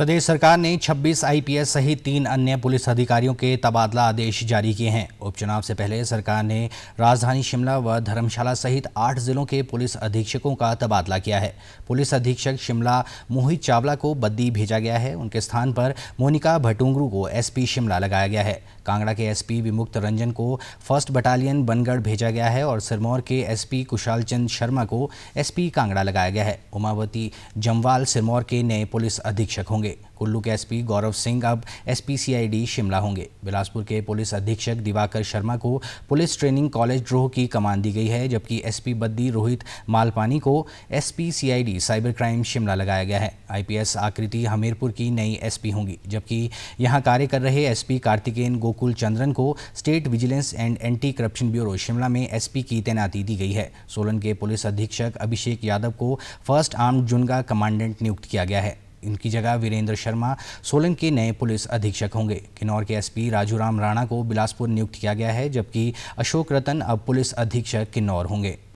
प्रदेश सरकार ने 26 आईपीएस सहित तीन अन्य पुलिस अधिकारियों के तबादला आदेश जारी किए हैं उपचुनाव से पहले सरकार ने राजधानी शिमला व धर्मशाला सहित आठ जिलों के पुलिस अधीक्षकों का तबादला किया है पुलिस अधीक्षक शिमला मोहित चावला को बद्दी भेजा गया है उनके स्थान पर मोनिका भटूंगरू को एसपी शिमला लगाया गया है कांगड़ा के एस विमुक्त रंजन को फर्स्ट बटालियन बनगढ़ भेजा गया है और सिरमौर के एस कुशाल चंद शर्मा को एस कांगड़ा लगाया गया है उमावती जमवाल सिरमौर के नए पुलिस अधीक्षक होंगे होंगे कुल्लू के एसपी गौरव सिंह अब एसपीसीआईडी शिमला होंगे बिलासपुर के पुलिस अधीक्षक दिवाकर शर्मा को पुलिस ट्रेनिंग कॉलेज ड्रोह की कमान दी गई है जबकि एसपी बद्दी रोहित मालपानी को एसपीसीआईडी साइबर क्राइम शिमला लगाया गया है आईपीएस आकृति हमीरपुर की नई एस होंगी जबकि यहाँ कार्य कर रहे एसपी कार्तिकेन गोकुल चंद्रन को state vigilance and anti corruption bureau Shimla में एसपी की तैनाती दी गई है सोलन के पुलिस अधीक्षक अभिषेक यादव को फर्स्ट आर्म जुनगा कमांडेंट नियुक्त किया गया है इनकी जगह वीरेंद्र शर्मा सोलन के नए पुलिस अधीक्षक होंगे किन्नौर के एसपी राजूराम राणा को बिलासपुर नियुक्त किया गया है जबकि अशोक रतन अब पुलिस अधीक्षक किन्नौर होंगे